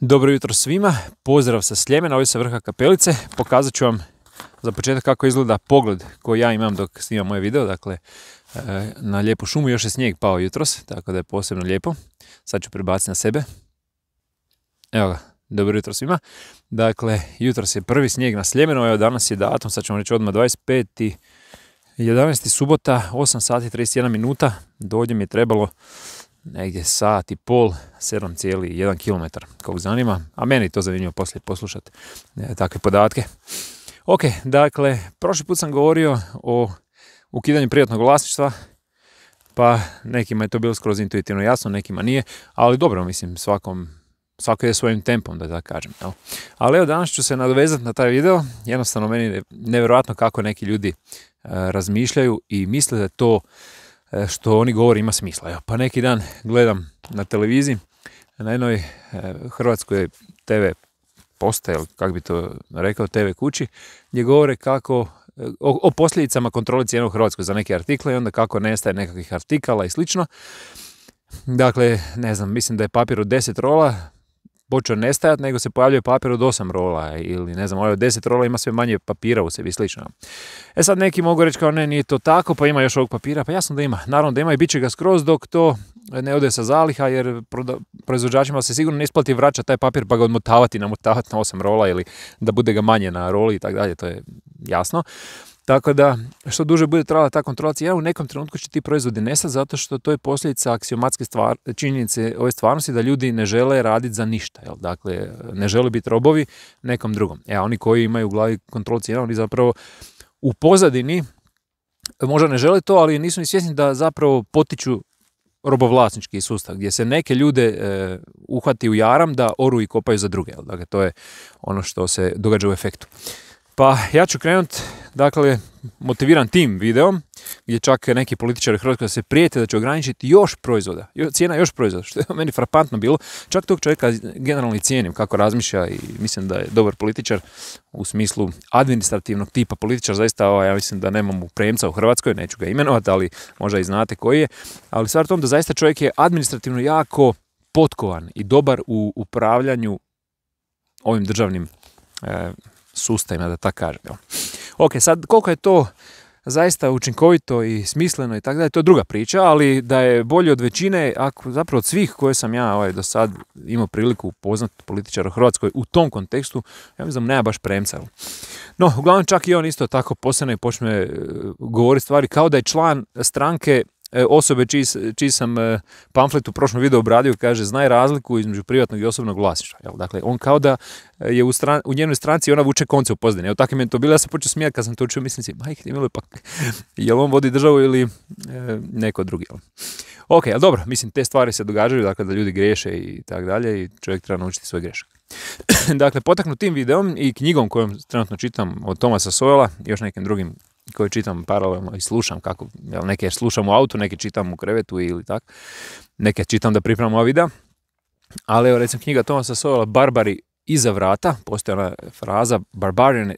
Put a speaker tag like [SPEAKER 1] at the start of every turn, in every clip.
[SPEAKER 1] Dobro jutro svima, pozdrav sa Sljemena, ovdje sa vrha kapelice. Pokazat ću vam za početak kako izgleda pogled koji ja imam dok snimam moje video. Dakle, eh, na lijepu šumu još je snijeg pao jutros, tako da je posebno lijepo. Sad ću prebaciti na sebe. Evo ga, dobro jutro svima. Dakle, jutros je prvi snijeg na Sljemenu, evo danas je datum, sad ćemo reći odmah 25. 11. subota, 8 sati 31 minuta, do ovdje mi je trebalo negdje sat i pol, 7,1 km, kog zanima, a meni to zanimljivo poslije poslušati e, takve podatke. Ok, dakle, prošli put sam govorio o ukidanju privatnog vlasništva, pa nekima je to bilo skroz intuitivno jasno, nekima nije, ali dobro, mislim, svakom, svako je svojim tempom, da tako kažem. Jel? Ali evo, danas ću se nadovezati na taj video, jednostavno meni je nevjerojatno kako neki ljudi e, razmišljaju i misle da to E, što oni govore ima smisla. pa neki dan gledam na televiziji na jednoj e, hrvatskoj TV postaje, ili kako bi to rekao, TV kući, gdje govore kako e, o, posljedicama kontrole cijena u Hrvatskoj za neke artikle i onda kako nestaje nekakvih artikala i slično. Dakle, ne znam, mislim da je papir od 10 rola, počeo nestajati, nego se pojavljuje papir od 8 rola ili ne znam, ovaj od 10 rola ima sve manje papira u sebi slično. E sad neki mogu reći kao ne, nije to tako, pa ima još ovog papira, pa jasno da ima, naravno da ima i bit će ga skroz dok to ne ode sa zaliha jer proizvođačima se sigurno ne isplati vraćati taj papir pa ga odmotavati, namotavati na 8 rola ili da bude ga manje na roli i tako dalje, to je jasno. Tako da, što duže bude trajala ta kontrolacija, u nekom trenutku će ti proizvodi nesat zato što to je posljedica aksiomatske stvar, činjenice ove stvarnosti da ljudi ne žele raditi za ništa. Jel? Dakle, ne žele biti robovi nekom drugom. E, oni koji imaju u glavi kontrolu oni zapravo u pozadini možda ne žele to, ali nisu ni svjesni da zapravo potiču robovlasnički sustav gdje se neke ljude e, uhvati u jaram da oru i kopaju za druge. Jel? Dakle, to je ono što se događa u efektu. Pa ja ću krenuti, dakle, motiviran tim videom, gdje čak neki političari Hrvatskoj se prijete da će ograničiti još proizvoda, cijena još proizvoda, što je meni frapantno bilo. Čak tog čovjeka generalno i cijenim kako razmišlja i mislim da je dobar političar u smislu administrativnog tipa političar, zaista ovaj, ja mislim da nemam premca u Hrvatskoj, neću ga imenovati, ali možda i znate koji je, ali stvar tom da zaista čovjek je administrativno jako potkovan i dobar u upravljanju ovim državnim eh, sustavima, da tako kažem. Ok, sad koliko je to zaista učinkovito i smisleno i tako da je to druga priča, ali da je bolje od većine, ako, zapravo od svih koje sam ja ovaj, do sad imao priliku upoznati političara u Hrvatskoj u tom kontekstu, ja mislim nema baš premca. No, uglavnom čak i on isto tako posebno i počne eh, govoriti stvari kao da je član stranke E, osobe čiji, sam e, pamflet u prošlom videu obradio kaže znaj razliku između privatnog i osobnog vlasništva. Jel? Dakle, on kao da e, je u, stran, u njenoj stranci ona vuče konce u pozdini. Evo tako mi je to bilo, ja sam počeo smijati kad sam to učio mislim si, majke jel on vodi državu ili neko drugi. Ok, ali dobro, mislim, te stvari se događaju, dakle da ljudi griješe i tako dalje i čovjek treba naučiti svoj grešak. dakle, potaknut tim videom i knjigom kojom trenutno čitam od Tomasa i još nekim drugim koje čitam paralelno i slušam kako, jel, neke slušam u autu, neke čitam u krevetu ili tak, neke čitam da pripremam ovida, ali evo recimo knjiga Tomasa Sovala, Barbari iza vrata, postoji ona fraza Barbarian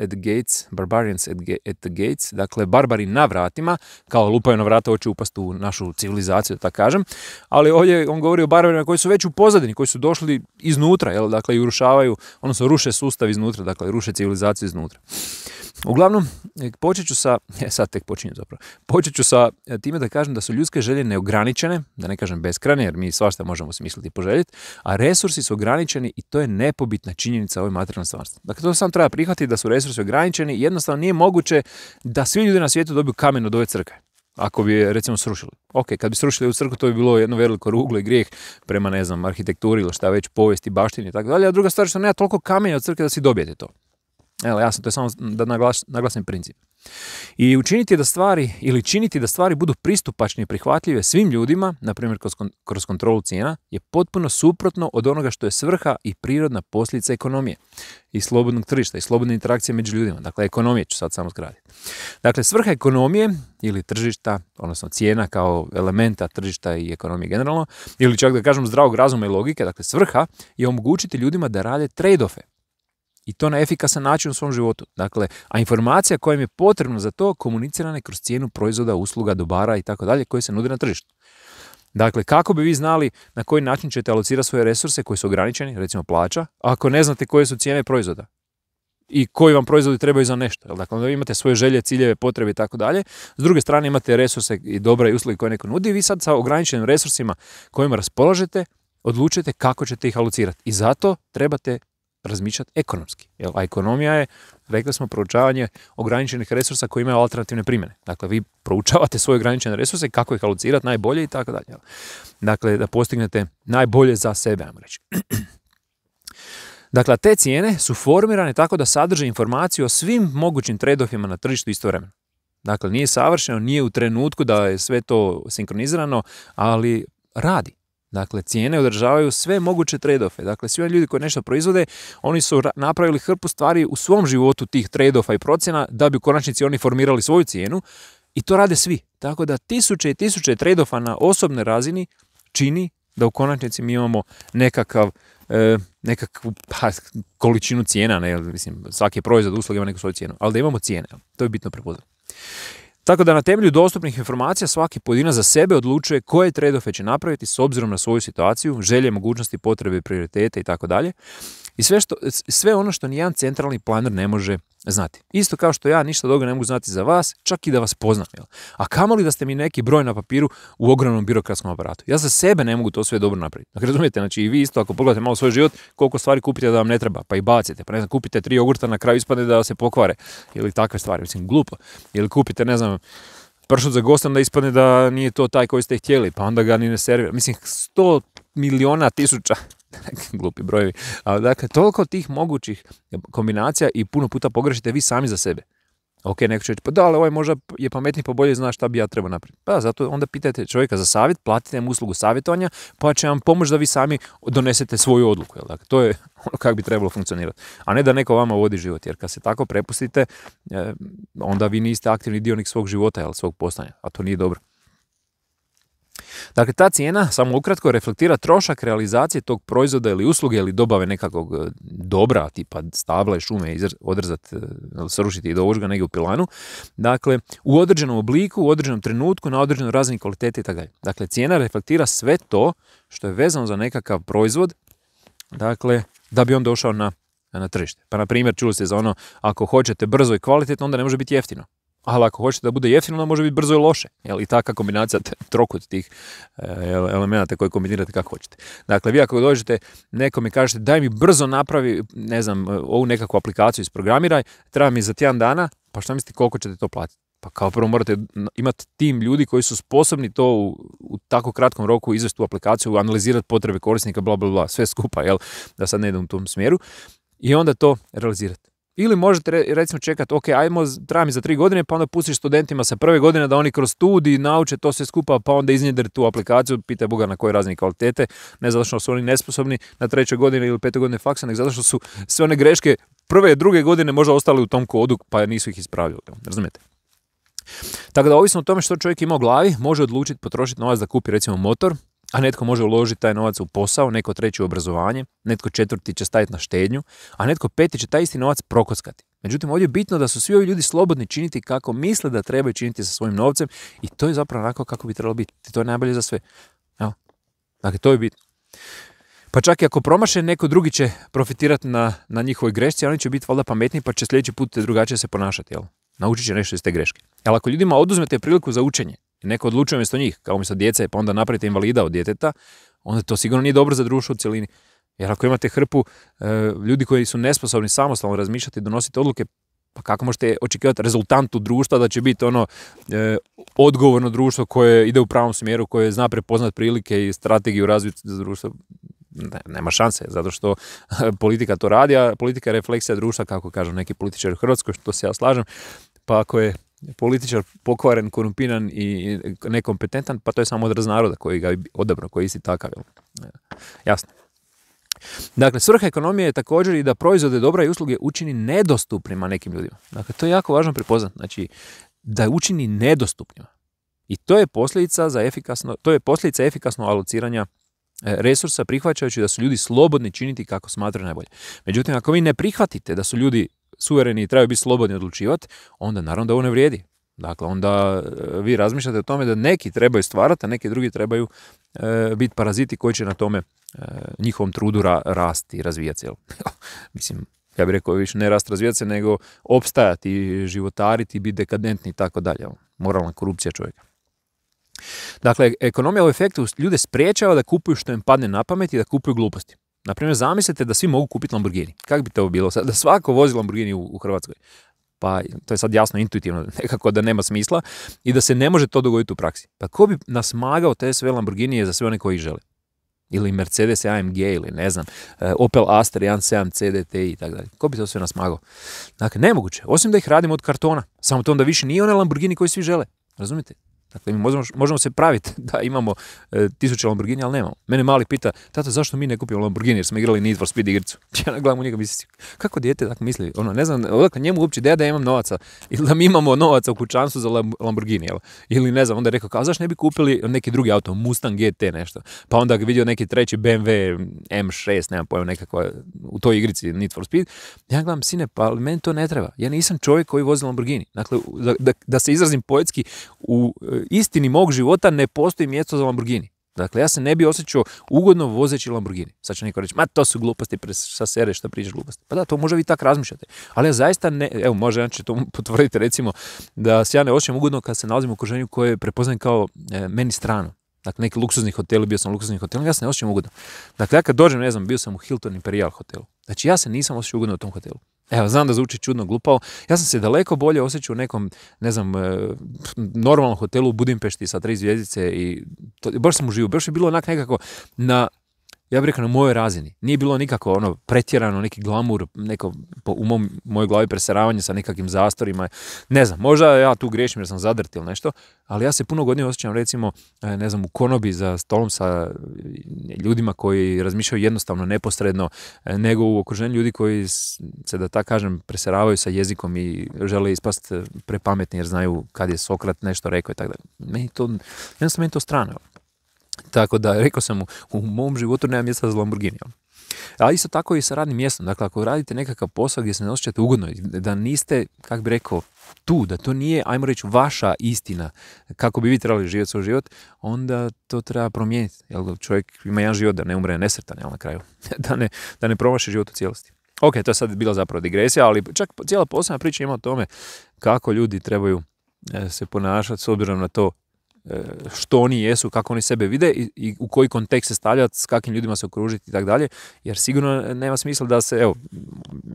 [SPEAKER 1] at gates, barbarians at, at the gates, dakle barbari na vratima, kao lupaju na vrata, hoće upast u našu civilizaciju, da tako kažem, ali ovdje on govori o barbarima koji su već u pozadini, koji su došli iznutra, jel, dakle i urušavaju, odnosno ruše sustav iznutra, dakle ruše civilizaciju iznutra. Uglavnom, počet ću sa, ja e, sad tek počinjem zapravo, počet ću sa e, time da kažem da su ljudske želje neograničene, da ne kažem beskrajne, jer mi svašta možemo smisliti i poželjeti, a resursi su ograničeni i to je nepobitna činjenica ovoj materijalnom stvarstvu. Dakle, to sam treba prihvatiti da su resursi resursi ograničeni, jednostavno nije moguće da svi ljudi na svijetu dobiju kamen od ove crkve ako bi je recimo srušili. Ok, kad bi srušili u crkvu to bi bilo jedno veliko ruglo i grijeh prema ne znam arhitekturi ili šta već povijesti, baštini i tako dalje, a druga stvar što nema toliko kamenja od crkve da si dobijete to. Evo, jasno, to je samo da naglasim princip. I učiniti da stvari ili činiti da stvari budu pristupačne i prihvatljive svim ljudima, na primjer kroz, kontrolu cijena, je potpuno suprotno od onoga što je svrha i prirodna posljedica ekonomije i slobodnog tržišta i slobodne interakcije među ljudima. Dakle, ekonomije ću sad samo zgraditi. Dakle, svrha ekonomije ili tržišta, odnosno cijena kao elementa tržišta i ekonomije generalno, ili čak da kažem zdravog razuma i logike, dakle svrha je omogućiti ljudima da rade trade-offe, i to na efikasan način u svom životu. Dakle, a informacija koja im je potrebna za to komunicirana je kroz cijenu proizvoda, usluga, dobara i tako dalje koje se nude na tržištu. Dakle, kako bi vi znali na koji način ćete alocirati svoje resurse koji su ograničeni, recimo plaća, ako ne znate koje su cijene proizvoda i koji vam proizvodi trebaju za nešto. Dakle, onda imate svoje želje, ciljeve, potrebe i tako dalje. S druge strane imate resurse i dobre i usluge koje neko nudi i vi sad sa ograničenim resursima kojima raspolažete odlučite kako ćete ih alocirati. I zato trebate razmišljati ekonomski. Jel? A ekonomija je, rekli smo, proučavanje ograničenih resursa koji imaju alternativne primjene. Dakle, vi proučavate svoje ograničene resurse, kako ih alocirati najbolje i tako dalje. Dakle, da postignete najbolje za sebe, ajmo reći. Dakle, te cijene su formirane tako da sadrže informaciju o svim mogućim trade na tržištu istovremeno. Dakle, nije savršeno, nije u trenutku da je sve to sinkronizirano, ali radi. Dakle, cijene održavaju sve moguće trade-offe. Dakle, svi ljudi koji nešto proizvode, oni su napravili hrpu stvari u svom životu tih trade-offa i procjena da bi u konačnici oni formirali svoju cijenu i to rade svi. Tako da tisuće i tisuće trade-offa na osobnoj razini čini da u konačnici mi imamo nekakav e, nekakvu pa, količinu cijena, ne, mislim, svaki proizvod usluga ima neku svoju cijenu, ali da imamo cijene, to je bitno prepoznati. Tako da na temelju dostupnih informacija svaki pojedina za sebe odlučuje koje trade će napraviti s obzirom na svoju situaciju, želje, mogućnosti, potrebe, prioritete i tako dalje. I sve, što, sve ono što nijedan centralni planer ne može znati. Isto kao što ja ništa dobro ne mogu znati za vas, čak i da vas poznam. Jel? A kamoli da ste mi neki broj na papiru u ogromnom birokratskom aparatu. Ja za sebe ne mogu to sve dobro napraviti. Dakle, razumijete, znači i vi isto ako pogledate malo svoj život, koliko stvari kupite da vam ne treba, pa i bacite, pa ne znam, kupite tri jogurta, na kraju ispadne da se pokvare. Ili takve stvari, mislim, glupo. Ili kupite, ne znam, pršut za gostom da ispadne da nije to taj koji ste htjeli, pa onda ga ni ne servira. Mislim, sto miliona tisuća glupi brojevi, ali dakle, toliko tih mogućih kombinacija i puno puta pogrešite vi sami za sebe. Ok, neko će reći, pa da, ali ovaj možda je pametniji pa bolje zna šta bi ja trebao napraviti. Pa zato onda pitajte čovjeka za savjet, platite mu uslugu savjetovanja, pa će vam pomoći da vi sami donesete svoju odluku. Jel? Dakle, to je ono kako bi trebalo funkcionirati. A ne da neko vama vodi život, jer kad se tako prepustite, eh, onda vi niste aktivni dionik svog života, jel, svog postanja, a to nije dobro. Dakle, ta cijena samo ukratko reflektira trošak realizacije tog proizvoda ili usluge ili dobave nekakvog e, dobra, tipa stabla i šume, odrzati, e, srušiti i dovožiti ga negdje u pilanu. Dakle, u određenom obliku, u određenom trenutku, na određenoj razini kvalitete itd. Dakle, cijena reflektira sve to što je vezano za nekakav proizvod, dakle, da bi on došao na na tržište. Pa na primjer, čuli ste za ono, ako hoćete brzo i kvalitetno, onda ne može biti jeftino ali ako hoćete da bude jeftino, onda može biti brzo i loše. Jel? I takva kombinacija trokut tih e, elemenata koje kombinirate kako hoćete. Dakle, vi ako dođete, nekome kažete daj mi brzo napravi, ne znam, e, ovu nekakvu aplikaciju isprogramiraj, treba mi za tjedan dana, pa šta mislite koliko ćete to platiti? Pa kao prvo morate imati tim ljudi koji su sposobni to u, tako kratkom roku izvesti tu aplikaciju, analizirati potrebe korisnika, bla, bla, bla, sve skupa, jel? Da sad ne idem u tom smjeru. I onda to realizirati. Ili možete recimo čekati, ok, ajmo, treba za tri godine, pa onda pustiš studentima sa prve godine da oni kroz studij nauče to sve skupa, pa onda iznjedri tu aplikaciju, pita Boga na koje razini kvalitete, ne zato što su oni nesposobni na trećoj godini ili petoj godini faksa, nego zato što su sve one greške prve, i druge godine možda ostali u tom kodu, pa nisu ih ispravljali. Razumijete? Tako da, ovisno o tome što čovjek ima u glavi, može odlučiti potrošiti novac da kupi recimo motor, a netko može uložiti taj novac u posao, neko treći u obrazovanje, netko četvrti će staviti na štednju, a netko peti će taj isti novac prokockati. Međutim, ovdje je bitno da su svi ovi ljudi slobodni činiti kako misle da trebaju činiti sa svojim novcem i to je zapravo onako kako bi trebalo biti. To je najbolje za sve. Evo. Dakle, to je bitno. Pa čak i ako promaše, neko drugi će profitirati na, na njihovoj grešci, oni će biti valjda pametni pa će sljedeći put drugačije se ponašati. Jel? Naučit će nešto iz te greške. Ali ako ljudima oduzmete priliku za učenje, neko odlučuje mjesto njih, kao umjesto djece, pa onda napravite invalida od djeteta, onda to sigurno nije dobro za društvo u cjelini. Jer ako imate hrpu e, ljudi koji su nesposobni samostalno razmišljati i donositi odluke, pa kako možete očekivati rezultantu društva da će biti ono e, odgovorno društvo koje ide u pravom smjeru, koje zna prepoznat prilike i strategiju razvoja društva? društvo, nema šanse, zato što politika to radi, a politika je refleksija društva, kako kažu neki političari u Hrvatskoj, što se ja slažem. Pa ako je političar pokvaren, korumpiran i nekompetentan, pa to je samo odraz naroda koji ga je odabrao, koji isti takav. E, jasno. Dakle, svrha ekonomije je također i da proizvode dobra i usluge učini nedostupnima nekim ljudima. Dakle, to je jako važno prepoznati. Znači, da učini nedostupnima. I to je posljedica za efikasno, to je posljedica efikasno alociranja e, resursa prihvaćajući da su ljudi slobodni činiti kako smatraju najbolje. Međutim, ako vi ne prihvatite da su ljudi suvereni i trebaju biti slobodni odlučivati, onda naravno da ovo ne vrijedi. Dakle, onda e, vi razmišljate o tome da neki trebaju stvarati, a neki drugi trebaju e, biti paraziti koji će na tome e, njihovom trudu rasti i razvijati se. Mislim, ja bih rekao više ne rast razvijati se, nego opstajati, životariti, biti dekadentni i tako dalje. Moralna korupcija čovjeka. Dakle, ekonomija u efektu ljude spriječava da kupuju što im padne na pamet i da kupuju gluposti. Naprimjer, zamislite da svi mogu kupiti Lamborghini. Kako bi to bilo? Sad Da svako vozi Lamborghini u, Hrvatskoj. Pa to je sad jasno intuitivno nekako da nema smisla i da se ne može to dogoditi u praksi. Pa ko bi nas magao te sve Lamborghini za sve one koji žele? Ili Mercedes AMG ili ne znam, e, Opel Astra 1.7 CDT i tako dalje. Ko bi to sve nasmagao? magao? Dakle, nemoguće. Osim da ih radimo od kartona. Samo to onda više nije one Lamborghini koji svi žele. Razumite? Dakle, mi možemo, možemo se praviti da imamo e, tisuće Lamborghini, ali nemamo. Mene mali pita, tato, zašto mi ne kupimo Lamborghini jer smo igrali Need for Speed igricu? Ja gledam u njega mislim, kako dijete tako misli? Ono, ne znam, odakle njemu uopće ideja da imam novaca ili da mi imamo novaca u kućanstvu za Lamborghini, Ili ne znam, onda je rekao, kao zašto ne bi kupili neki drugi auto, Mustang GT nešto? Pa onda ga vidio neki treći BMW M6, nemam pojma, nekakva u toj igrici Need for Speed. Ja gledam, sine, pa meni to ne treba. Ja nisam čovjek koji vozi Lamborghini. Dakle, da, da, da se izrazim poetski, u e, istini mog života ne postoji mjesto za Lamborghini. Dakle, ja se ne bi osjećao ugodno vozeći Lamborghini. Sad će neko reći, ma to su gluposti, sa sere što pričaš gluposti. Pa da, to možda vi tak razmišljate. Ali ja zaista ne, evo, može ja će to potvrditi recimo, da se ja ne osjećam ugodno kad se nalazim u okruženju koje je prepoznan kao e, meni strano. Dakle, neki luksuzni hoteli, bio sam u luksuznim hotelima, ja se ne osjećam ugodno. Dakle, ja kad dođem, ne znam, bio sam u Hilton Imperial hotelu. Znači, ja se nisam osjećao ugodno u tom hotelu. Evo, znam da zvuči čudno glupao. Ja sam se daleko bolje osjećao u nekom, ne znam, e, normalnom hotelu u Budimpešti sa tri zvijezdice i to, baš sam uživio. Baš je bilo onak nekako na ja bih rekao na mojoj razini. Nije bilo nikako ono pretjerano, neki glamur, neko u mom, mojoj glavi preseravanje sa nekakvim zastorima. Ne znam, možda ja tu griješim jer sam zadrt ili nešto, ali ja se puno godine osjećam recimo, e, ne znam, u konobi za stolom sa e, ljudima koji razmišljaju jednostavno, neposredno, e, nego u okruženju ljudi koji se, da tako kažem, preseravaju sa jezikom i žele ispast prepametni jer znaju kad je Sokrat nešto rekao i tako da. Meni to, jednostavno meni to strano. Tako da, rekao sam mu, u mom životu nema mjesta za Lamborghini. A isto tako i sa radnim mjestom. Dakle, ako radite nekakav posao gdje se ne osjećate ugodno, da niste, kak bi rekao, tu, da to nije, ajmo reći, vaša istina kako bi vi trebali živjeti svoj život, onda to treba promijeniti. Jel, čovjek ima jedan život da ne umre nesretan, jel, na kraju. da ne, da ne promaši život u cijelosti. Ok, to je sad bila zapravo digresija, ali čak cijela posebna priča ima o tome kako ljudi trebaju e, se ponašati s obzirom na to E, što oni jesu, kako oni sebe vide i, u koji kontekst se stavljati, s kakvim ljudima se okružiti i tako dalje, jer sigurno nema smisla da se, evo,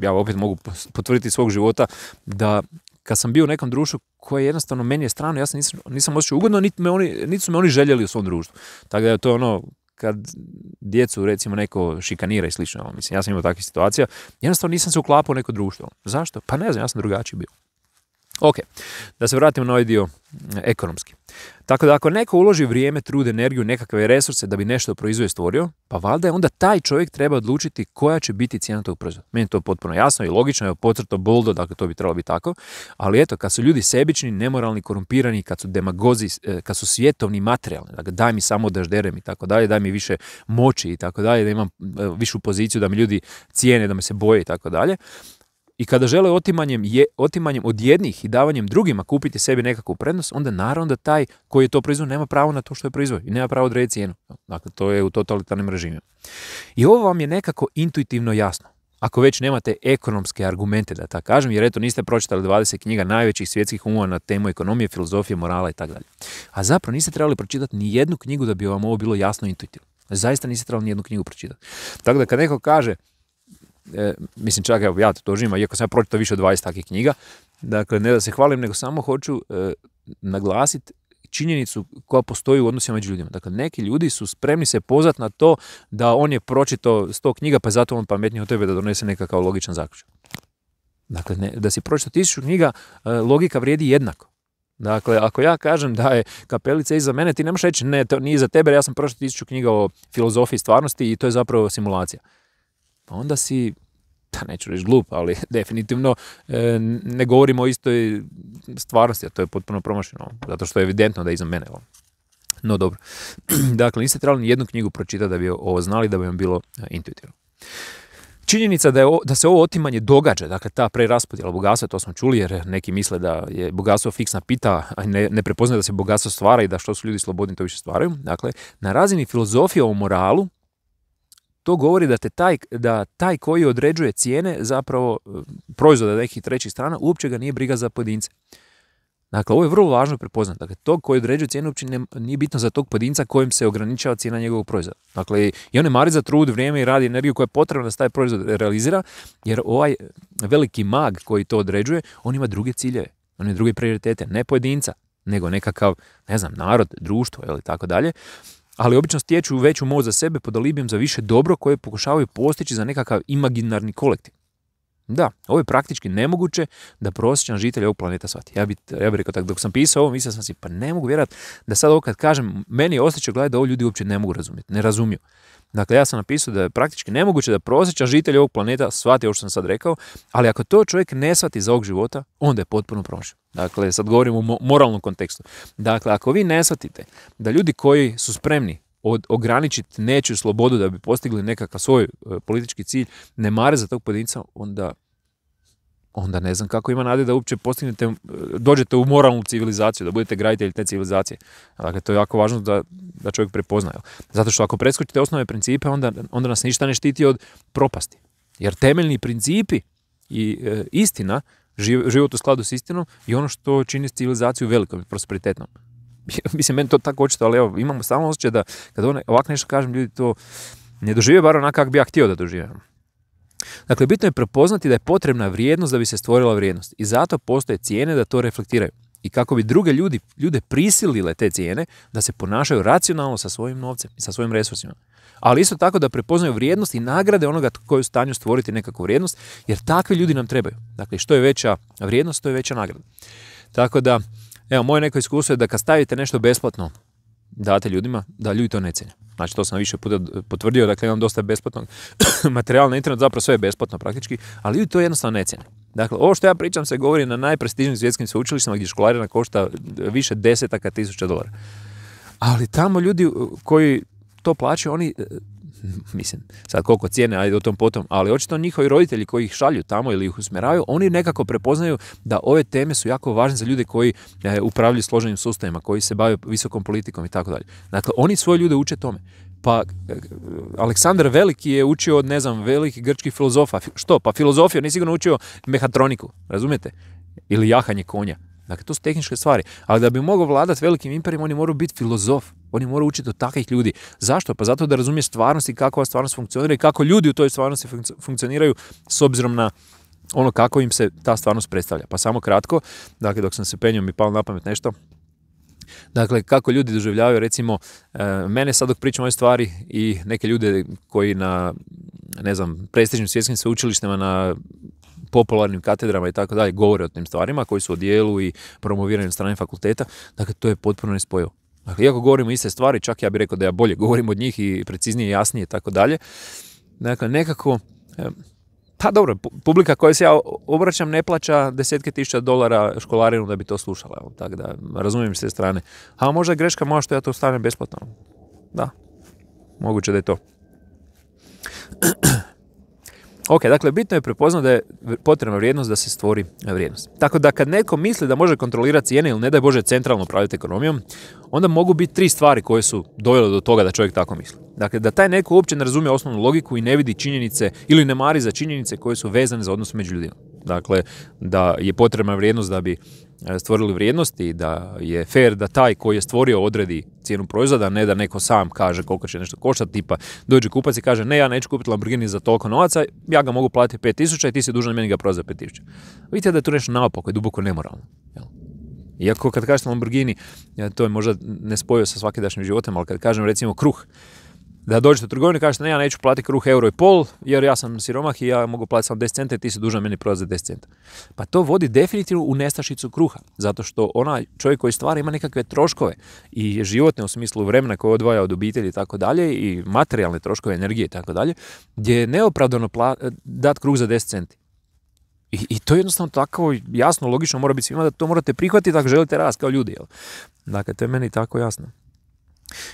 [SPEAKER 1] ja opet mogu potvrditi svog života, da kad sam bio u nekom društvu koje jednostavno meni je strano, ja sam nisam, nisam osjećao ugodno, niti, oni, niti su me oni željeli u svom društvu. Tako da je to ono, kad djecu recimo neko šikanira i slično, mislim, ja sam imao takve situacija, jednostavno nisam se uklapao u neko društvo. Zašto? Pa ne znam, ja sam drugačiji bio. Ok, da se vratimo na ovaj dio e, ekonomski. Tako da ako neko uloži vrijeme, trud, energiju, nekakve resurse da bi nešto proizvoje stvorio, pa valjda je onda taj čovjek treba odlučiti koja će biti cijena tog proizvoda. Meni je to potpuno jasno i logično, je pocrto boldo, dakle to bi trebalo biti tako, ali eto, kad su ljudi sebični, nemoralni, korumpirani, kad su demagozi, e, kad su svjetovni materijalni, dakle daj mi samo dažderem i tako dalje, daj mi više moći i tako dalje, da imam e, višu poziciju, da mi ljudi cijene, da me se boje i tako dalje, i kada žele otimanjem, je, otimanjem od jednih i davanjem drugima kupiti sebi nekakvu prednost, onda naravno da taj koji je to proizvod nema pravo na to što je proizvod i nema pravo odrediti cijenu. Dakle, to je u totalitarnim režimima. I ovo vam je nekako intuitivno jasno. Ako već nemate ekonomske argumente, da tako kažem, jer eto niste pročitali 20 knjiga najvećih svjetskih umova na temu ekonomije, filozofije, morala i tako dalje. A zapravo niste trebali pročitati ni jednu knjigu da bi vam ovo bilo jasno intuitivno. Zaista niste trebali ni jednu knjigu pročitati. Tako da kad neko kaže, E, mislim čak evo ja to doživim, iako sam ja pročitao više od 20 takvih knjiga, dakle ne da se hvalim, nego samo hoću e, naglasiti činjenicu koja postoji u odnosima među ljudima. Dakle, neki ljudi su spremni se pozat na to da on je pročito sto knjiga, pa je zato on pametniji od tebe da donese nekakav logičan zaključak. Dakle, da si pročito tisuću knjiga, e, logika vrijedi jednako. Dakle, ako ja kažem da je kapelica iza mene, ti ne možeš reći ne, to nije iza tebe, ja sam pročitao tisuću knjiga o filozofiji stvarnosti i to je zapravo simulacija. Pa onda si da neću reći glup, ali definitivno e, ne govorimo o istoj stvarnosti, a to je potpuno promašeno, zato što je evidentno da je iza mene. No dobro, dakle niste trebali ni jednu knjigu pročitati da bi ovo znali, da bi vam bilo e, intuitivno. Činjenica da, da se ovo otimanje događa, dakle ta preraspodjela bogatstva, to smo čuli jer neki misle da je bogatstvo fiksna pita, a ne, ne prepoznaje da se bogatstvo stvara i da što su ljudi slobodni to više stvaraju. Dakle, na razini filozofije o moralu to govori da, te taj, da taj koji određuje cijene zapravo e, proizvoda nekih trećih strana uopće ga nije briga za pojedince. Dakle, ovo je vrlo važno prepoznati. Dakle, tog koji određuje cijenu uopće nije bitno za tog pojedinca kojim se ograničava cijena njegovog proizvoda. Dakle, i on je mari za trud, vrijeme i radi energiju koja je potrebna da se taj proizvod realizira, jer ovaj veliki mag koji to određuje, on ima druge ciljeve, on ima druge prioritete, ne pojedinca, nego nekakav, ne znam, narod, društvo ili tako dalje ali obično stječu veću moć za sebe pod alibijem za više dobro koje pokušavaju postići za nekakav imaginarni kolektiv. Da, ovo je praktički nemoguće da prosječan žitelj ovog planeta shvati. Ja bih ja bi rekao tako, dok sam pisao ovo, mislio sam si, pa ne mogu vjerati da sad ovo kad kažem, meni je osjećaj gledaj da ovo ljudi uopće ne mogu razumjeti, ne razumiju. Dakle, ja sam napisao da je praktički nemoguće da prosječan žitelj ovog planeta shvati ovo što sam sad rekao, ali ako to čovjek ne shvati za ovog života, onda je potpuno prošao. Dakle, sad govorimo u moralnom kontekstu. Dakle, ako vi ne shvatite da ljudi koji su spremni od, ograničiti nečiju slobodu da bi postigli nekakav svoj e, politički cilj, ne mare za tog pojedinca, onda onda ne znam kako ima nade da uopće postignete, e, dođete u moralnu civilizaciju, da budete graditelji te civilizacije. Dakle, to je jako važno da, da čovjek prepoznaje. Zato što ako preskočite osnove principe, onda, onda nas ništa ne štiti od propasti. Jer temeljni principi i e, istina, život u skladu s istinom, je ono što čini civilizaciju velikom i prosperitetnom. mislim, meni to tako očito, ali evo, imamo samo osjećaj da kad ovako nešto kažem, ljudi to ne dožive bar onako kako bi ja htio da doživim. Ono. Dakle, bitno je prepoznati da je potrebna vrijednost da bi se stvorila vrijednost i zato postoje cijene da to reflektiraju. I kako bi druge ljudi, ljude prisilile te cijene da se ponašaju racionalno sa svojim novcem i sa svojim resursima. Ali isto tako da prepoznaju vrijednost i nagrade onoga koji je u stanju stvoriti nekakvu vrijednost, jer takvi ljudi nam trebaju. Dakle, što je veća vrijednost, to je veća nagrada. Tako da, Evo, moje neko iskustvo je da kad stavite nešto besplatno, date ljudima, da ljudi to ne cijene. Znači, to sam više puta potvrdio, dakle imam dosta besplatnog materijala na internetu, zapravo sve je besplatno praktički, ali ljudi to jednostavno ne cijene. Dakle, ovo što ja pričam se govori na najprestižnijim svjetskim sveučilištima gdje školarina košta više desetaka tisuća dolara. Ali tamo ljudi koji to plaćaju, oni mislim, sad koliko cijene, ajde o tom potom, ali očito njihovi roditelji koji ih šalju tamo ili ih usmjeraju, oni nekako prepoznaju da ove teme su jako važne za ljude koji e, upravljaju složenim sustavima, koji se bave visokom politikom i tako dalje. Dakle, oni svoje ljude uče tome. Pa eh, Aleksandar Veliki je učio od, ne znam, velikih grčkih filozofa. Što? Pa filozofija nije sigurno učio mehatroniku, razumijete? Ili jahanje konja. Dakle, to su tehničke stvari. Ali da bi mogao vladati velikim imperijima, oni moraju biti filozof. Oni moraju učiti od takvih ljudi. Zašto? Pa zato da razumije stvarnost i kako ova stvarnost funkcionira i kako ljudi u toj stvarnosti funkcioniraju s obzirom na ono kako im se ta stvarnost predstavlja. Pa samo kratko, dakle, dok sam se penio, mi palo na pamet nešto, Dakle, kako ljudi doživljavaju, recimo, e, mene sad dok pričam ove stvari i neke ljude koji na, ne znam, prestižnim svjetskim sveučilištima na popularnim katedrama i tako dalje govore o tim stvarima koji su u dijelu i promoviranju strane fakulteta, dakle to je potpuno nespojivo. Dakle, iako govorimo iste stvari, čak ja bih rekao da ja bolje govorim od njih i preciznije, jasnije i tako dalje. Dakle, nekako, e, pa dobro, publika koja se ja obraćam ne plaća desetke tisuća dolara školarinu da bi to slušala. tako da, razumijem s te strane. A možda je greška moja što ja to stavljam besplatno. Da, moguće da je to. Ok, dakle, bitno je prepoznati da je potrebna vrijednost da se stvori vrijednost. Tako da kad neko misli da može kontrolirati cijene ili ne daj Bože centralno upravljati ekonomijom, onda mogu biti tri stvari koje su dovele do toga da čovjek tako misli. Dakle, da taj neko uopće ne razumije osnovnu logiku i ne vidi činjenice ili ne mari za činjenice koje su vezane za odnos među ljudima. Dakle, da je potrebna vrijednost da bi E, stvorili vrijednosti i da je fair da taj koji je stvorio odredi cijenu proizvoda, a ne da neko sam kaže koliko će nešto koštati, tipa dođe kupac i kaže ne, ja neću kupiti Lamborghini za toliko novaca, ja ga mogu platiti 5000 i ti si dužan meni ga prodati za 5000. Vidite da je tu nešto naopako je duboko nemoralno. Iako kad kažete Lamborghini, e, to je možda ne spojio sa svakidašnjim životom, ali kad kažem recimo kruh, da dođete u trgovinu i kažete ne, ja neću platiti kruh euro i pol, jer ja sam siromah i ja mogu platiti samo 10 centa i ti si dužan meni prodati za 10 centa. Pa to vodi definitivno u nestašicu kruha, zato što onaj čovjek koji stvara ima nekakve troškove i životne u smislu vremena koje odvaja od obitelji i tako dalje i materijalne troškove energije i tako dalje, gdje je neopravdano dat kruh za 10 centi. I, to je jednostavno tako jasno, logično mora biti svima da to morate prihvatiti ako želite rast kao ljudi. Dakle, to je meni tako jasno.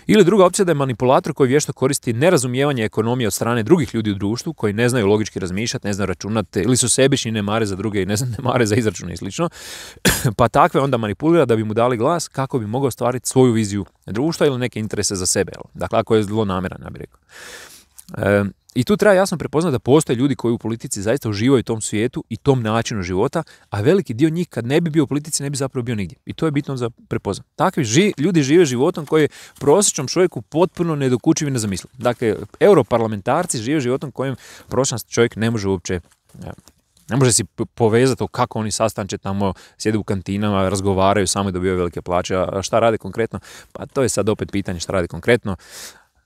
[SPEAKER 1] Ili druga opcija da je manipulator koji vješto koristi nerazumijevanje ekonomije od strane drugih ljudi u društvu koji ne znaju logički razmišljati, ne znaju računati ili su sebični ne mare za druge i ne, znaju ne mare za izračune i sl. pa takve onda manipulira da bi mu dali glas kako bi mogao ostvariti svoju viziju društva ili neke interese za sebe. Dakle, ako je zlonamjeran, ja bih rekao. I tu treba jasno prepoznati da postoje ljudi koji u politici zaista uživaju tom svijetu i tom načinu života, a veliki dio njih kad ne bi bio u politici ne bi zapravo bio nigdje. I to je bitno za prepoznat. Takvi ljudi žive životom koji je prosječnom čovjeku potpuno nedokučiv i nezamisliv. Dakle, europarlamentarci žive životom kojem prosječan čovjek ne može uopće ne može si povezati o kako oni sastanče tamo, sjedu u kantinama, razgovaraju, samo dobivaju velike plaće, a šta rade konkretno? Pa to je sad opet pitanje šta rade konkretno.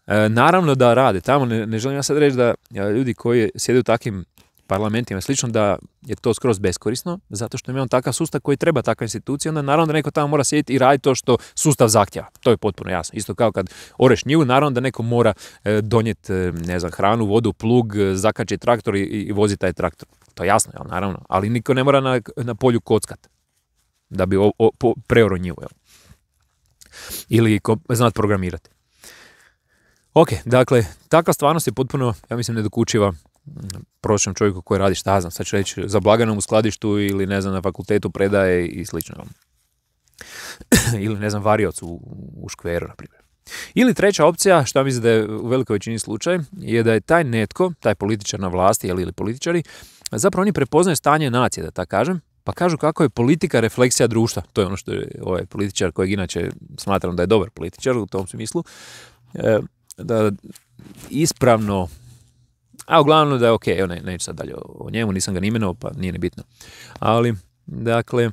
[SPEAKER 1] E, naravno da rade tamo, ne, ne želim ja sad reći da e, ljudi koji sjede u takvim parlamentima slično da je to skroz beskorisno, zato što imamo takav sustav koji treba takva institucija, onda naravno da neko tamo mora sjediti i raditi to što sustav zahtjeva. To je potpuno jasno. Isto kao kad oreš njivu, naravno da neko mora e, donijeti, ne znam, hranu, vodu, plug, zakači traktor i, i vozi taj traktor. To je jasno, jel, naravno. Ali niko ne mora na, na polju kockat da bi preoro njivu, jel. Ili ko, znat programirati. Ok, dakle, takva stvarnost je potpuno, ja mislim, nedokučiva prosječnom čovjeku koji radi šta znam, sad ću reći, za blaganom u skladištu ili ne znam, na fakultetu predaje i sl. ili ne znam, varioc u, u škveru, na primjer. Ili treća opcija, što mislim da je u velikoj većini slučaj, je da je taj netko, taj političar na vlasti ili političari, zapravo oni prepoznaju stanje nacije, da tako kažem, pa kažu kako je politika refleksija društva. To je ono što je ovaj političar kojeg inače smatram da je dobar političar u tom smislu. E, da ispravno, a uglavnom da je ok, evo ne, neću sad dalje o njemu, nisam ga ni pa nije ni bitno. Ali, dakle,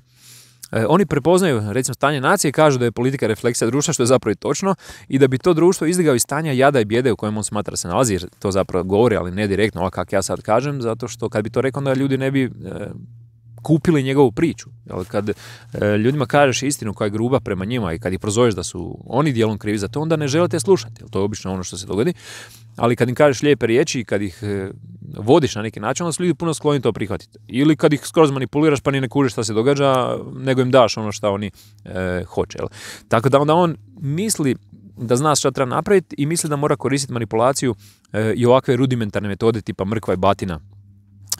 [SPEAKER 1] e, oni prepoznaju recimo stanje nacije kažu da je politika refleksija društva što je zapravo i točno i da bi to društvo izdigao iz stanja jada i bijede u kojem on smatra se nalazi jer to zapravo govori ali ne direktno ovako kako ja sad kažem zato što kad bi to rekao onda ljudi ne bi e, kupili njegovu priču. Jel, kad e, ljudima kažeš istinu koja je gruba prema njima i kad ih prozoveš da su oni dijelom krivi za to, onda ne želite slušati. Jel, to je obično ono što se dogodi. Ali kad im kažeš lijepe riječi i kad ih e, vodiš na neki način, onda su ljudi puno skloni to prihvatiti. Ili kad ih skroz manipuliraš pa ni ne kužiš šta se događa, nego im daš ono što oni e, hoće. Jel. Tako da onda on misli da zna šta treba napraviti i misli da mora koristiti manipulaciju i ovakve rudimentarne metode tipa mrkva i batina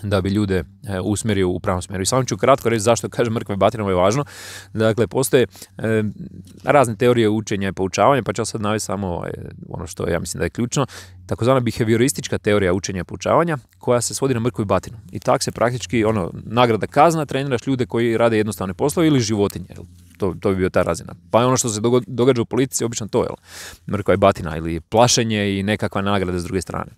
[SPEAKER 1] da bi ljude e, usmjerio u pravom smjeru. I samo ću kratko reći zašto kažem mrkve batinama je važno. Dakle, postoje e, razne teorije učenja i poučavanja, pa ću sad navesti samo ovaj, ono što ja mislim da je ključno. Takozvana behavioristička teorija učenja i poučavanja koja se svodi na mrkvu i batinu. I tak se praktički ono, nagrada kazna treniraš ljude koji rade jednostavne poslove ili životinje. To, to bi bio ta razina. Pa ono što se događa u politici, obično to je mrkva i batina ili plašenje i nekakva nagrada s druge strane.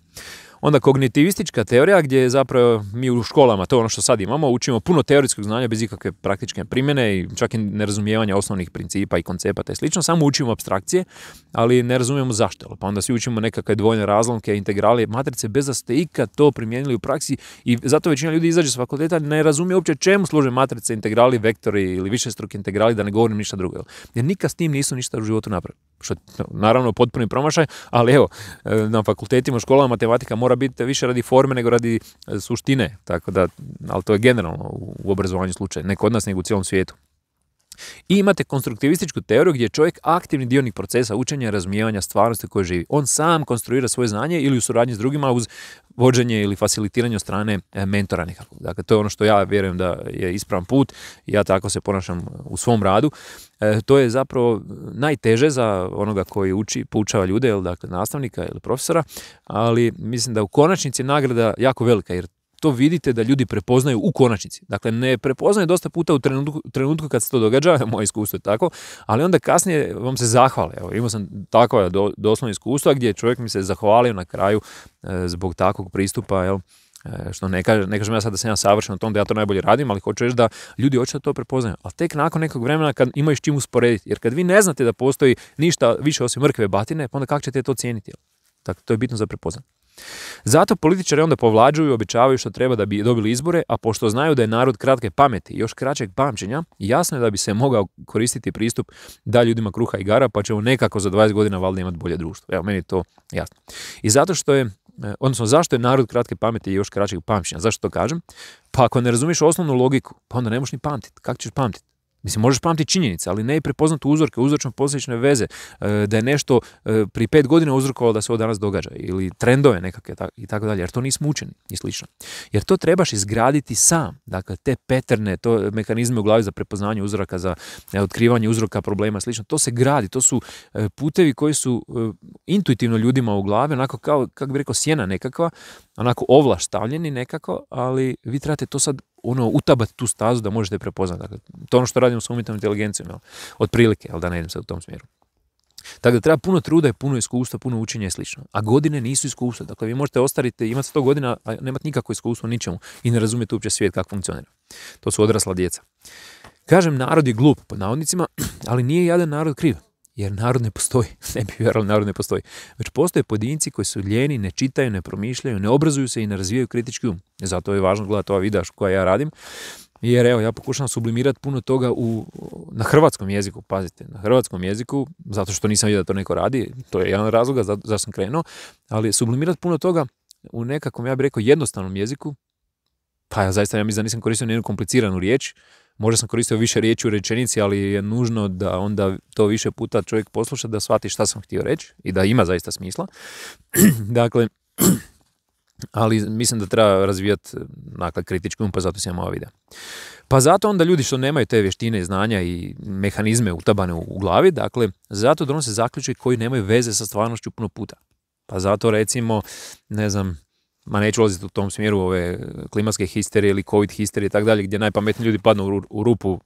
[SPEAKER 1] Onda kognitivistička teorija gdje je zapravo mi u školama, to je ono što sad imamo, učimo puno teorijskog znanja bez ikakve praktične primjene i čak i nerazumijevanja osnovnih principa i koncepata i slično, samo učimo abstrakcije, ali ne razumijemo zašto. Pa onda svi učimo nekakve dvojne razlomke, integrale, matrice bez da ste ikad to primijenili u praksi i zato većina ljudi izađe s fakulteta ne razumije uopće čemu služe matrice, integrali, vektori ili više struke integrali, da ne govorim ništa drugo. Jer nikad s tim nisu ništa u životu napravili. Što naravno potpuni promašaj, ali evo, e, na fakultetima, školama matematika mora biti više radi forme nego radi e, suštine, tako da, ali to je generalno u obrazovanju slučaj, ne kod nas nego u cijelom svijetu. I imate konstruktivističku teoriju gdje je čovjek aktivni dionik procesa učenja i razmijevanja stvarnosti u kojoj živi. On sam konstruira svoje znanje ili u suradnji s drugima uz vođenje ili facilitiranje od strane e, mentora nekako. Dakle, to je ono što ja vjerujem da je ispravan put, ja tako se ponašam u svom radu. E, to je zapravo najteže za onoga koji uči, poučava ljude, dakle nastavnika ili profesora, ali mislim da u konačnici je nagrada jako velika, jer to vidite da ljudi prepoznaju u konačnici. Dakle, ne prepoznaju dosta puta u trenutku, trenutku kad se to događa, moje iskustvo je tako, ali onda kasnije vam se zahvale. Evo, imao sam takva do, doslovno iskustva gdje čovjek mi se zahvalio na kraju e, zbog takvog pristupa, jel, e, što ne, kaže, ne kažem ja sad da sam ja savršen u tom da ja to najbolje radim, ali hoću reći da ljudi očito to prepoznaju. Ali tek nakon nekog vremena kad imaš čim usporediti, jer kad vi ne znate da postoji ništa više osim mrkve batine, pa onda kako ćete to cijeniti? Jel? Dakle, to je bitno za prepoznanje. Zato političari onda povlađuju i običavaju što treba da bi dobili izbore, a pošto znaju da je narod kratke pameti i još kraćeg pamćenja, jasno je da bi se mogao koristiti pristup da ljudima kruha i gara, pa ćemo nekako za 20 godina valjda imati bolje društvo. Evo, meni je to jasno. I zato što je eh, odnosno zašto je narod kratke pameti i još kraćeg pamćenja. Zašto to kažem? Pa ako ne razumiješ osnovnu logiku, pa onda ne možeš ni pamtiti. Kako ćeš pamtiti? Mislim, možeš pamtiti činjenice, ali ne i prepoznati uzorke, uzročno-posljedične veze, e, da je nešto e, pri pet godina uzrokovalo da se ovo danas događa, ili trendove nekakve i tako dalje, jer to nismo učeni i slično. Jer to trebaš izgraditi sam, dakle, te peterne, to mehanizme u glavi za prepoznanje uzroka, za e, otkrivanje uzroka problema, slično, to se gradi, to su putevi koji su intuitivno ljudima u glavi, onako kao, kako bi rekao, sjena nekakva, onako ovlaštavljeni nekako, ali vi trebate to sad ono utabati tu stazu da možete prepoznati. Dakle, to je ono što radimo s umjetnom inteligencijom, jel? otprilike, jel da ne idem sad u tom smjeru. Tako da treba puno truda i puno iskustva, puno učenja i slično. A godine nisu iskustva. Dakle, vi možete ostariti, imati 100 godina, a nemati nikakvo iskustvo ničemu i ne razumijete uopće svijet kako funkcionira. To su odrasla djeca. Kažem, narod je glup, pod navodnicima, ali nije jedan narod kriv jer narod ne postoji, ne bi vjerovali, narod ne postoji. Već postoje pojedinci koji su ljeni, ne čitaju, ne promišljaju, ne obrazuju se i ne razvijaju kritički um. Zato je važno gledati ova videa koja ja radim, jer evo, ja pokušavam sublimirati puno toga u, na hrvatskom jeziku, pazite, na hrvatskom jeziku, zato što nisam vidio da to neko radi, to je jedan razloga zašto sam krenuo, ali sublimirati puno toga u nekakvom, ja bih rekao, jednostavnom jeziku, pa ja zaista ja mislim da nisam koristio nijednu kompliciranu riječ, možda sam koristio više riječi u rečenici, ali je nužno da onda to više puta čovjek posluša da shvati šta sam htio reći i da ima zaista smisla. dakle, ali mislim da treba razvijati dakle, kritički um, pa zato sam ova videa. Pa zato onda ljudi što nemaju te vještine, i znanja i mehanizme utabane u, glavi, dakle, zato donose zaključke koji nemaju veze sa stvarnošću puno puta. Pa zato recimo, ne znam, ma neću ulaziti u tom smjeru ove klimatske histerije ili covid histerije i tako dalje, gdje najpametniji ljudi padnu u, rupu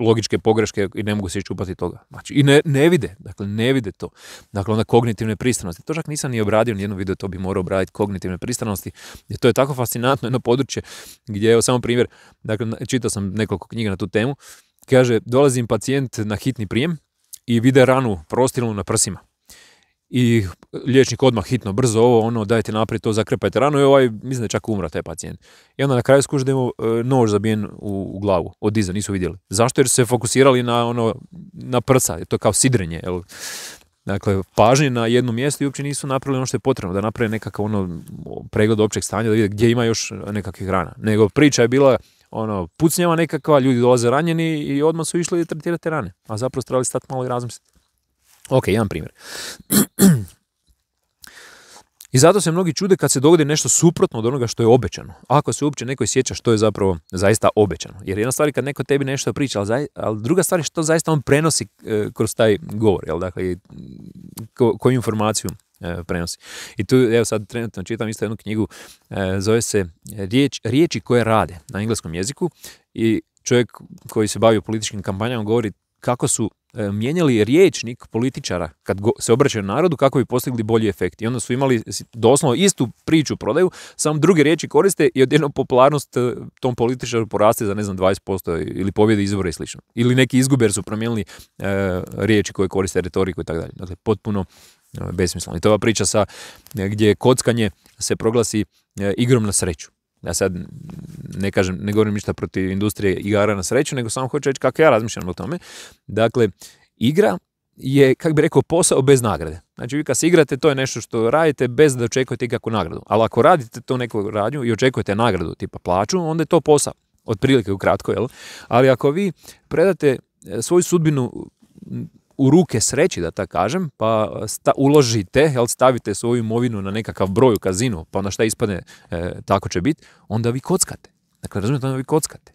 [SPEAKER 1] logičke pogreške i ne mogu se iščupati toga. Znači, i ne, ne vide, dakle, ne vide to. Dakle, onda kognitivne pristranosti. To čak nisam ni obradio, nijedno video to bi morao obraditi, kognitivne pristranosti, jer to je tako fascinantno jedno područje gdje, evo samo primjer, dakle, čitao sam nekoliko knjiga na tu temu, kaže, dolazim pacijent na hitni prijem i vide ranu prostilnu na prsima i liječnik odmah hitno, brzo ovo, ono, dajte naprijed to, zakrpajte ranu i ovaj, mislim da čak umra taj pacijent. I onda na kraju skuži da e, nož zabijen u, glavu, od iza, nisu vidjeli. Zašto? Jer su se fokusirali na, ono, na prsa, to je kao sidrenje, jel? Dakle, pažnje na jednom mjestu i uopće nisu napravili ono što je potrebno, da naprave nekakav ono pregled općeg stanja, da vide gdje ima još nekakvih rana. Nego priča je bila ono, pucnjava nekakva, ljudi dolaze ranjeni i odmah su išli tretirati rane. A zapravo trebali stati malo i razmisliti. Ok, jedan primjer. I zato se mnogi čude kad se dogodi nešto suprotno od onoga što je obećano. Ako se uopće neko sjeća što je zapravo zaista obećano. Jer jedna stvar je kad neko tebi nešto priča, ali, druga stvar je što zaista on prenosi e, kroz taj govor. Jel? Dakle, koju informaciju e, prenosi. I tu, evo sad trenutno čitam isto jednu knjigu, e, zove se Riječi koje rade na engleskom jeziku i čovjek koji se bavi političkim kampanjama govori kako su e, mijenjali riječnik političara kad se obraćaju narodu kako bi postigli bolji efekt. I onda su imali doslovno istu priču prodaju, samo druge riječi koriste i odjednom popularnost e, tom političaru poraste za ne znam 20% ili pobjede izvore i slično. Ili neki izguber su promijenili e, riječi koje koriste retoriku i tako dalje. Dakle, potpuno besmisleno. I to je ova priča sa gdje kockanje se proglasi igrom na sreću. Ja sad ne kažem, ne govorim ništa protiv industrije igara na sreću, nego samo hoću reći kako ja razmišljam o tome. Dakle, igra je, kako bi rekao, posao bez nagrade. Znači, vi kad se igrate, to je nešto što radite bez da očekujete ikakvu nagradu. Ali ako radite to neku radnju i očekujete nagradu, tipa plaću, onda je to posao. Otprilike kratko, jel? Ali ako vi predate eh, svoju sudbinu u ruke sreći, da tako kažem, pa sta, uložite, jel, stavite svoju imovinu na nekakav broj u kazinu, pa onda šta ispadne, e, tako će biti, onda vi kockate. Dakle, razumijete, onda vi kockate.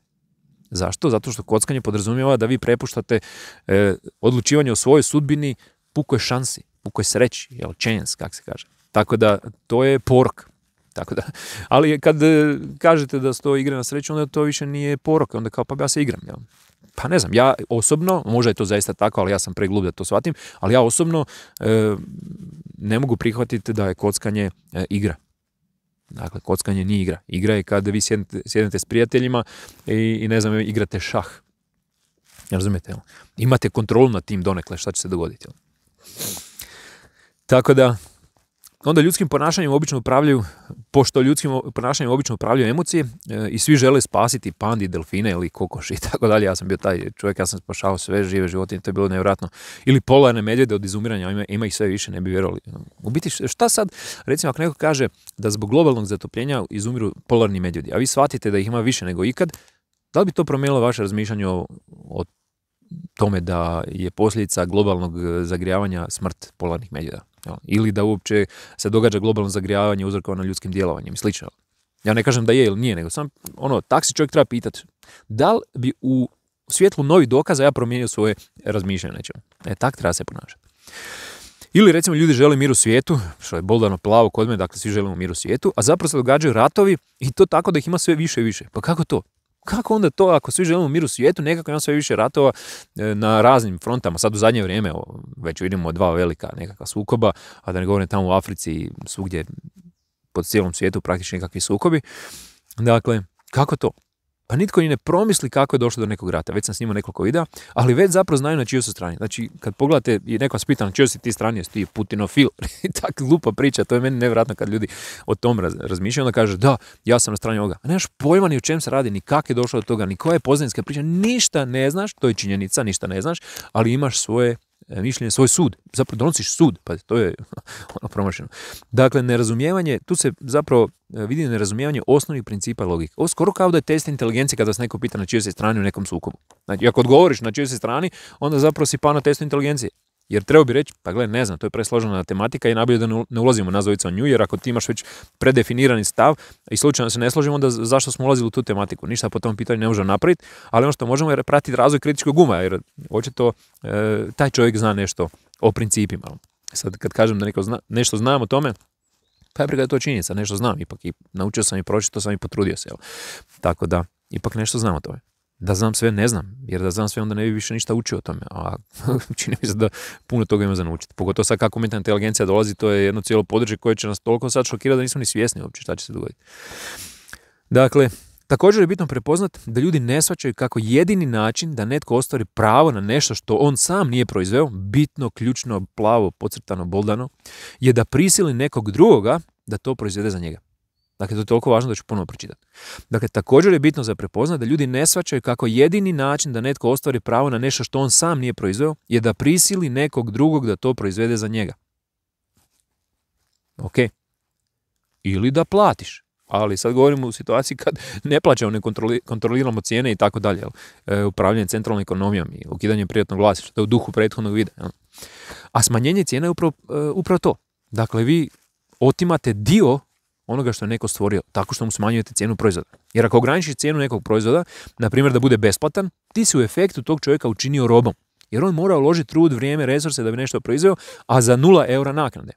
[SPEAKER 1] Zašto? Zato što kockanje podrazumijeva da vi prepuštate e, odlučivanje o svojoj sudbini pukoj šansi, pukoj sreći, jel, chance, kak se kaže. Tako da, to je porok. Tako da, ali kad e, kažete da se to igre na sreću, onda to više nije porok, onda kao pa ja se igram, jel pa ne znam, ja osobno, možda je to zaista tako, ali ja sam preglub da to shvatim, ali ja osobno e, ne mogu prihvatiti da je kockanje e, igra. Dakle, kockanje nije igra. Igra je kada vi sjednete, s prijateljima i, ne znam, igrate šah. Ja razumijete, Imate kontrolu nad tim donekle šta će se dogoditi, Tako da, onda ljudskim ponašanjem obično upravljaju, pošto ljudskim ponašanjem obično upravljaju emocije e, i svi žele spasiti pandi, delfine ili kokoši i tako dalje. Ja sam bio taj čovjek, ja sam spašao sve žive životinje, to je bilo nevjerojatno. Ili polarne medvjede od izumiranja, ima, ima ih sve više, ne bi vjerovali. U biti, šta sad, recimo ako neko kaže da zbog globalnog zatopljenja izumiru polarni medvjedi, a vi shvatite da ih ima više nego ikad, da li bi to promijenilo vaše razmišljanje o, o tome da je posljedica globalnog e, zagrijavanja smrt polarnih medvjeda. Ili da uopće se događa globalno zagrijavanje uzrokovano ljudskim djelovanjem i slično. Ja ne kažem da je ili nije, nego sam, ono, tak si čovjek treba pitati, da li bi u svjetlu novi dokaza ja promijenio svoje razmišljanje nečemu. E, tak treba se ponašati. Ili recimo ljudi žele mir u svijetu, što je boldano plavo kod me, dakle svi želimo mir u svijetu, a zapravo se događaju ratovi i to tako da ih ima sve više i više. Pa kako to? kako onda to, ako svi želimo mir u svijetu, nekako imamo sve više ratova e, na raznim frontama. Sad u zadnje vrijeme već vidimo dva velika nekakva sukoba, a da ne govorim tamo u Africi i svugdje po cijelom svijetu praktički nekakvi sukobi. Dakle, kako to? Pa nitko ni ne promisli kako je došlo do nekog rata. Već sam snimao nekoliko videa, ali već zapravo znaju na čijoj su strani. Znači, kad pogledate i neko vas pita na čijoj si ti strani, jesi ti Putinofil, i tak lupa priča, to je meni nevjerojatno kad ljudi o tom razmišljaju, onda kaže da, ja sam na strani ovoga. A nemaš pojma ni o čem se radi, ni kako je došlo do toga, ni koja je pozadinska priča, ništa ne znaš, to je činjenica, ništa ne znaš, ali imaš svoje E, mišljenje, svoj sud. Zapravo donosiš sud, pa to je ono promašeno. Dakle, nerazumijevanje, tu se zapravo e, vidi nerazumijevanje osnovnih principa logike. Ovo skoro kao da je test inteligencije kada vas neko pita na čijoj se strani u nekom sukobu. Znači, ako odgovoriš na čijoj se strani, onda zapravo si pa na testu inteligencije. Jer treba bi reći, pa gle, ne znam, to je presložena tematika i najbolje da ne ulazimo nazovicu o nju, jer ako ti imaš već predefinirani stav i slučajno se ne složimo, onda zašto smo ulazili u tu tematiku? Ništa po tom pitanju ne možemo napraviti, ali ono što možemo je pratiti razvoj kritičkog guma. jer očito to, e, taj čovjek zna nešto o principima. E sad kad kažem da neko zna, nešto znam o tome, pa je to činjenica, nešto znam, ipak i naučio sam i pročito sam i potrudio se. Tako da, ipak nešto znam o tome da znam sve ne znam, jer da znam sve onda ne bi više ništa učio o tome, a čini mi se da puno toga ima za naučiti. Pogotovo sad kako umjetna inteligencija dolazi, to je jedno cijelo područje koje će nas toliko sad šokirati da nismo ni svjesni uopće šta će se dogoditi. Dakle, također je bitno prepoznat da ljudi ne shvaćaju kako jedini način da netko ostvari pravo na nešto što on sam nije proizveo, bitno, ključno, plavo, pocrtano, boldano, je da prisili nekog drugoga da to proizvede za njega. Dakle, to je toliko važno da ću puno pročitati. Dakle, također je bitno za prepoznati da ljudi ne svačaju kako jedini način da netko ostvari pravo na nešto što on sam nije proizveo je da prisili nekog drugog da to proizvede za njega. Ok. Ili da platiš. Ali sad govorimo u situaciji kad ne plaćamo, ne kontroliramo cijene i tako dalje. E, upravljanje centralnom ekonomijom i ukidanje privatnog vlasništva. što je u duhu prethodnog videa. A smanjenje cijena je e, upravo to. Dakle, vi otimate dio onoga što je neko stvorio tako što mu smanjujete cijenu proizvoda. Jer ako ograničiš cijenu nekog proizvoda, na primjer da bude besplatan, ti si u efektu tog čovjeka učinio robom. Jer on mora uložiti trud, vrijeme, resurse da bi nešto proizveo, a za nula eura naknade.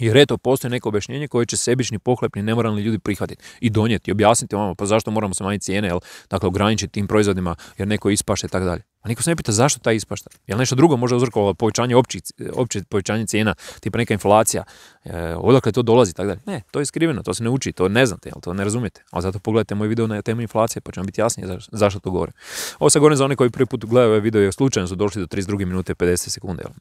[SPEAKER 1] Jer eto, postoji neko objašnjenje koje će sebični, pohlepni, nemoralni ljudi prihvatiti i donijeti, objasniti vama, pa zašto moramo smanjiti cijene, jel, dakle, ograničiti tim proizvodima, jer neko ispašta i tako dalje. A niko se ne pita zašto taj ispašta. Jel nešto drugo može uzrokovalo povećanje opći, opće povećanje cijena, tipa neka inflacija, e, odakle to dolazi, tako dalje. Ne, to je skriveno, to se ne uči, to ne znate, jel, to ne razumijete. Ali zato pogledajte moj video na temu inflacije, pa će vam biti jasnije zašto to govorim. Ovo se govorim za one koji prvi put gledaju ovaj video, jer slučajno su došli do 32 minute 50 sekunde. Jel.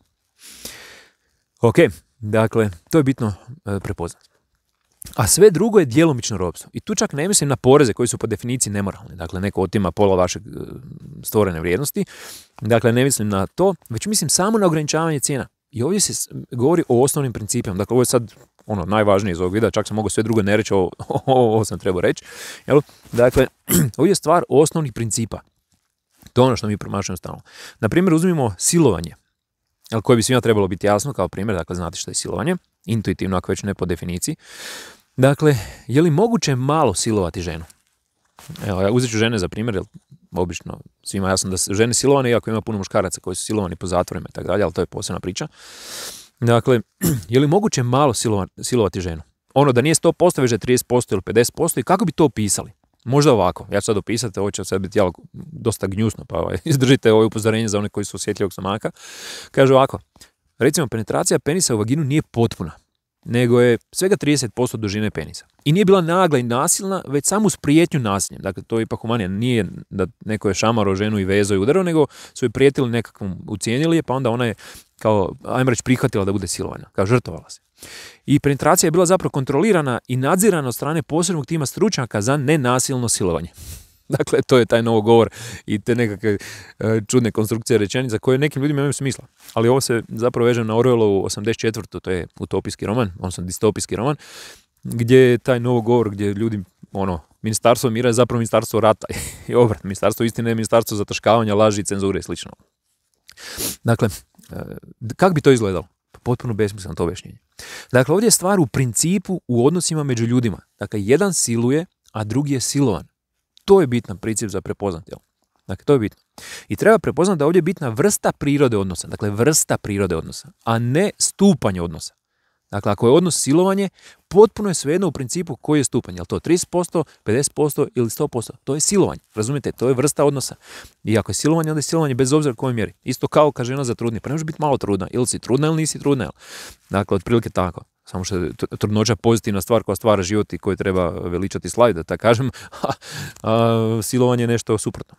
[SPEAKER 1] Ok, Dakle, to je bitno e, prepoznati. A sve drugo je djelomično robstvo. I tu čak ne mislim na poreze koji su po definiciji nemoralni. Dakle, neko otima pola vaše e, stvorene vrijednosti. Dakle, ne mislim na to, već mislim samo na ograničavanje cijena. I ovdje se govori o osnovnim principima. Dakle, ovo je sad ono najvažnije iz ovog videa, čak sam mogao sve drugo ne reći, ovo, sam trebao reći. Dakle, ovdje je stvar osnovnih principa. To je ono što mi promašujemo stalno. Na uzmimo silovanje ali koje bi svima trebalo biti jasno kao primjer, dakle znate što je silovanje, intuitivno ako već ne po definiciji. Dakle, je li moguće malo silovati ženu? Evo, ja uzet ću žene za primjer, jer obično svima jasno da su žene silovane, iako ima puno muškaraca koji su silovani po zatvorima i tako dalje, ali to je posebna priča. Dakle, je li moguće malo silovati ženu? Ono da nije 100%, već je 30% ili 50% i kako bi to opisali? Možda ovako, ja ću sad opisati, ovo će sad biti dosta gnjusno, pa ovaj, izdržite ovo upozorenje za one koji su osjetljivog stomaka. Kaže ovako, recimo penetracija penisa u vaginu nije potpuna, nego je svega 30% dužine penisa. I nije bila nagla i nasilna, već samo s prijetnju nasiljem. Dakle, to je ipak humanija. Nije da neko je šamaro ženu i vezo i udaro, nego su joj prijetili nekakvom, ucijenili je, pa onda ona je, kao, ajmo reći, prihvatila da bude silovana. Kao žrtovala se. I penetracija je bila zapravo kontrolirana i nadzirana od strane posebnog tima stručnjaka za nenasilno silovanje. Dakle, to je taj novo govor i te nekakve e, čudne konstrukcije rečenica koje nekim ljudima imaju smisla. Ali ovo se zapravo veže na Orwellovu 84. To je utopijski roman, sam distopijski roman, gdje je taj novo govor gdje ljudi, ono, ministarstvo mira je zapravo ministarstvo rata i obrat. Ministarstvo istine je ministarstvo zataškavanja, laži, cenzure i slično. Dakle, e, kako bi to izgledalo? Potpuno besmisleno to objašnjenje. Dakle, ovdje je stvar u principu u odnosima među ljudima. Dakle, jedan siluje, a drugi je silovan. To je bitan princip za prepoznat. Jel? Dakle, to je bitno. I treba prepoznati da ovdje je bitna vrsta prirode odnosa. Dakle, vrsta prirode odnosa, a ne stupanje odnosa. Dakle, ako je odnos silovanje, potpuno je svejedno u principu koji je stupanj. Je li to 30%, 50% ili 100%? To je silovanje. Razumijete? To je vrsta odnosa. I ako je silovanje, onda je silovanje bez obzira u kojoj mjeri. Isto kao kad žena trudnije. Pa ne može biti malo trudna. Ili si trudna ili nisi trudna. Jel? Dakle, otprilike tako. Samo što je trudnoća pozitivna stvar koja stvara život i koju treba veličati slaviti, da tako kažem. a, silovanje je nešto suprotno.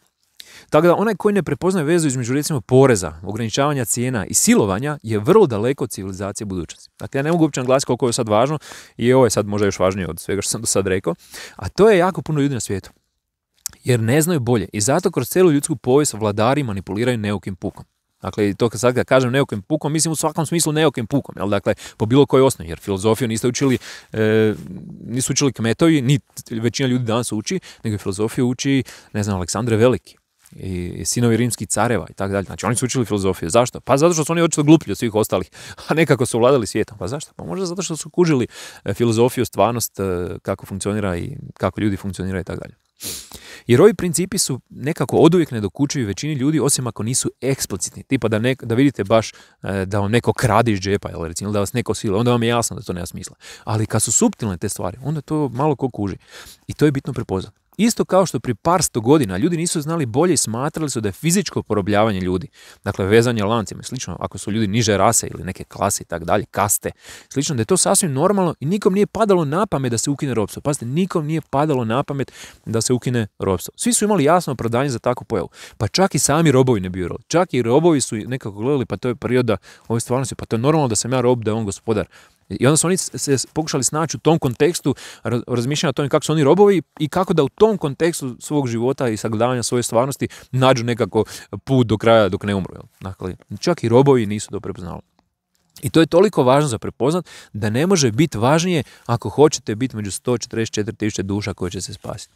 [SPEAKER 1] Tako da onaj koji ne prepoznaje vezu između recimo poreza, ograničavanja cijena i silovanja je vrlo daleko od civilizacije budućnosti. Dakle, ja ne mogu uopće naglasiti koliko je sad važno i ovo je sad možda još važnije od svega što sam do sad rekao, a to je jako puno ljudi na svijetu jer ne znaju bolje i zato kroz cijelu ljudsku povijest vladari manipuliraju neukim pukom. Dakle, to kad sad kažem neukim pukom, mislim u svakom smislu neukim pukom, jel? Dakle, po bilo kojoj osnovi, jer filozofiju niste učili, e, nisu učili kmetovi, ni većina ljudi danas uči, nego filozofiju uči, ne znam, Aleksandre Veliki i sinovi rimskih careva i tako dalje. Znači oni su učili filozofiju. Zašto? Pa zato što su oni očito gluplji od svih ostalih, a nekako su vladali svijetom. Pa zašto? Pa možda zato što su kužili e, filozofiju, stvarnost, e, kako funkcionira i kako ljudi funkcioniraju i tako dalje. Jer ovi principi su nekako oduvijek nedokučivi većini ljudi, osim ako nisu eksplicitni. Tipa da, da vidite baš e, da vam neko kradi iz džepa ili recimo da vas neko sile, onda vam je jasno da to nema smisla. Ali kad su suptilne te stvari, onda to malo ko kuži. I to je bitno prepoznat. Isto kao što pri par sto godina ljudi nisu znali bolje i smatrali su da je fizičko porobljavanje ljudi, dakle vezanje lancima i slično, ako su ljudi niže rase ili neke klase i tako dalje, kaste, slično, da je to sasvim normalno i nikom nije padalo na pamet da se ukine ropstvo. Pazite, nikom nije padalo na pamet da se ukine ropstvo. Svi su imali jasno opravdanje za takvu pojavu. Pa čak i sami robovi ne rob. Čak i robovi su nekako gledali, pa to je perioda ove stvarnosti, pa to je normalno da sam ja rob, da je on gospodar. I onda su oni se pokušali snaći u tom kontekstu razmišljanja o tome kako su oni robovi i kako da u tom kontekstu svog života i sagledavanja svoje stvarnosti nađu nekako put do kraja dok ne umru. Dakle, čak i robovi nisu to prepoznali. I to je toliko važno za prepoznat da ne može biti važnije ako hoćete biti među 144.000 duša koje će se spasiti.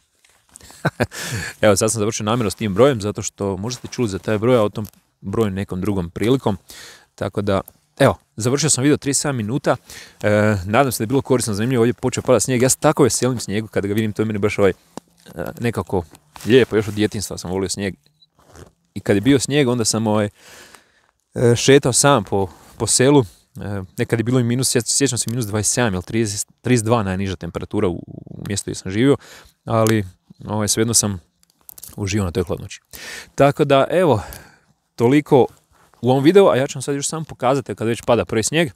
[SPEAKER 1] Evo, sad sam završio namjerno s tim brojem, zato što možete čuli za taj broj, a o tom broju nekom drugom prilikom. Tako da, Evo, završio sam video 37 minuta, e, nadam se da je bilo korisno, zanimljivo, ovdje počeo pada snijeg, ja se tako veselim snijegu kada ga vidim, to je meni baš ovaj, e, nekako lijepo, još od djetinstva sam volio snijeg. I kad je bio snijeg, onda sam ovaj, e, šetao sam po, po selu, nekad je bilo i minus, ja sjećam se minus 27 ili 32 najniža temperatura u, mjestu gdje sam živio, ali ovaj, svejedno sam uživao na toj hladnoći. Tako da, evo, toliko u ovom videu, a ja ću vam sad još samo pokazati kada već pada prvi snijeg,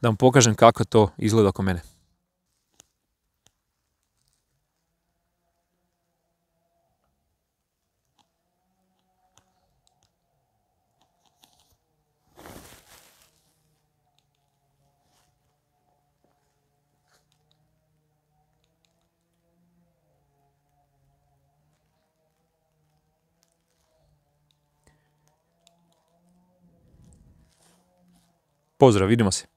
[SPEAKER 1] da vam pokažem kako to izgleda oko mene. Pozdrav, vidimo se.